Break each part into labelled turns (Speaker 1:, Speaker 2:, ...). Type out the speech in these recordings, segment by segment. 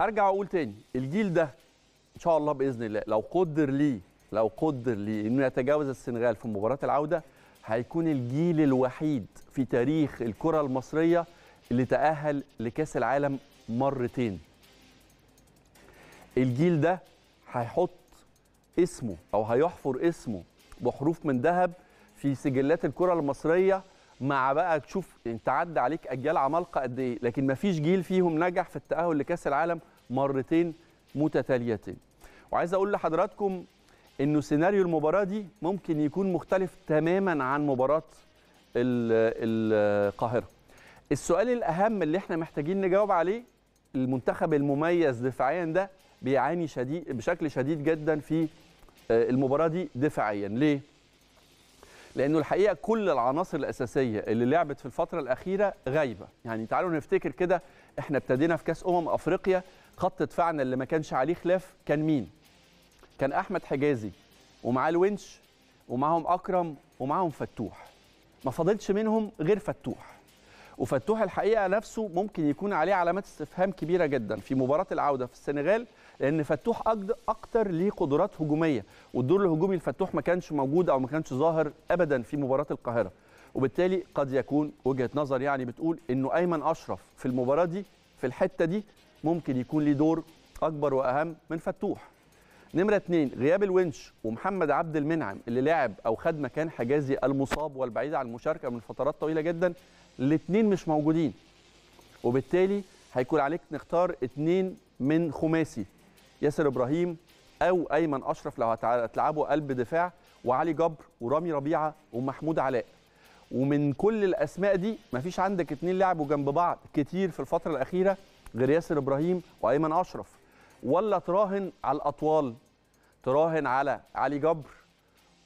Speaker 1: ارجع اقول تاني الجيل ده ان شاء الله باذن الله لو قدر ليه لو قدر ليه انه يتجاوز السنغال في مباراه العوده هيكون الجيل الوحيد في تاريخ الكره المصريه اللي تاهل لكاس العالم مرتين الجيل ده هيحط اسمه او هيحفر اسمه بحروف من ذهب في سجلات الكره المصريه مع بقى تشوف انت عدى عليك اجيال عمالقه قد ايه لكن ما فيش جيل فيهم نجح في التاهل لكاس العالم مرتين متتاليتين وعايز اقول لحضراتكم انه سيناريو المباراه دي ممكن يكون مختلف تماما عن مباراه القاهره السؤال الاهم اللي احنا محتاجين نجاوب عليه المنتخب المميز دفاعيا ده بيعاني شديد بشكل شديد جدا في آه، المباراه دي دفاعيا ليه لانه الحقيقه كل العناصر الاساسيه اللي لعبت في الفتره الاخيره غايبه يعني تعالوا نفتكر كده احنا ابتدينا في كاس امم افريقيا خط دفاعنا اللي ما كانش عليه خلاف كان مين كان احمد حجازي ومعاه الونش ومعاهم اكرم ومعاهم فتوح ما فاضلش منهم غير فتوح وفتوح الحقيقه نفسه ممكن يكون عليه علامات استفهام كبيره جدا في مباراه العوده في السنغال لان فتوح اكتر ليه قدرات هجوميه والدور الهجومي لفتوح ما كانش موجود او ما كانش ظاهر ابدا في مباراه القاهره وبالتالي قد يكون وجهه نظر يعني بتقول انه ايمن اشرف في المباراه دي في الحته دي ممكن يكون ليه دور اكبر واهم من فتوح نمره اثنين غياب الونش ومحمد عبد المنعم اللي لعب او خد مكان حجازي المصاب والبعيد عن المشاركه من فترات طويله جدا الاثنين مش موجودين وبالتالي هيكون عليك نختار اثنين من خماسي ياسر ابراهيم او ايمن اشرف لو هتلعبوا قلب دفاع وعلي جبر ورامي ربيعه ومحمود علاء ومن كل الاسماء دي مفيش عندك اتنين لعبوا جنب بعض كتير في الفتره الاخيره غير ياسر ابراهيم وايمن اشرف ولا تراهن على الأطوال تراهن على علي جبر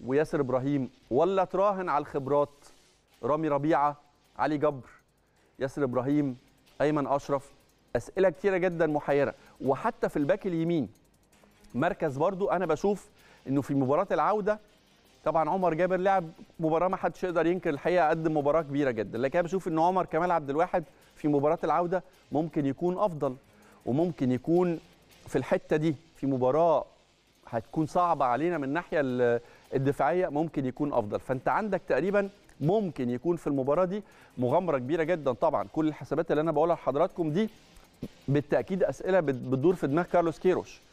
Speaker 1: وياسر إبراهيم ولا تراهن على الخبرات رامي ربيعة علي جبر ياسر إبراهيم أيمن أشرف أسئلة كتيرة جدا محيرة وحتى في الباك اليمين مركز برضو أنا بشوف إنه في مباراة العودة طبعا عمر جابر لعب مباراه ما حدش يقدر ينكر الحقيقه قدم مباراه كبيره جدا لكن انا بشوف ان عمر كمال عبد الواحد في مباراه العوده ممكن يكون افضل وممكن يكون في الحته دي في مباراه هتكون صعبه علينا من الناحيه الدفاعيه ممكن يكون افضل فانت عندك تقريبا ممكن يكون في المباراه دي مغامره كبيره جدا طبعا كل الحسابات اللي انا بقولها لحضراتكم دي بالتاكيد اسئله بتدور في دماغ كارلوس كيروش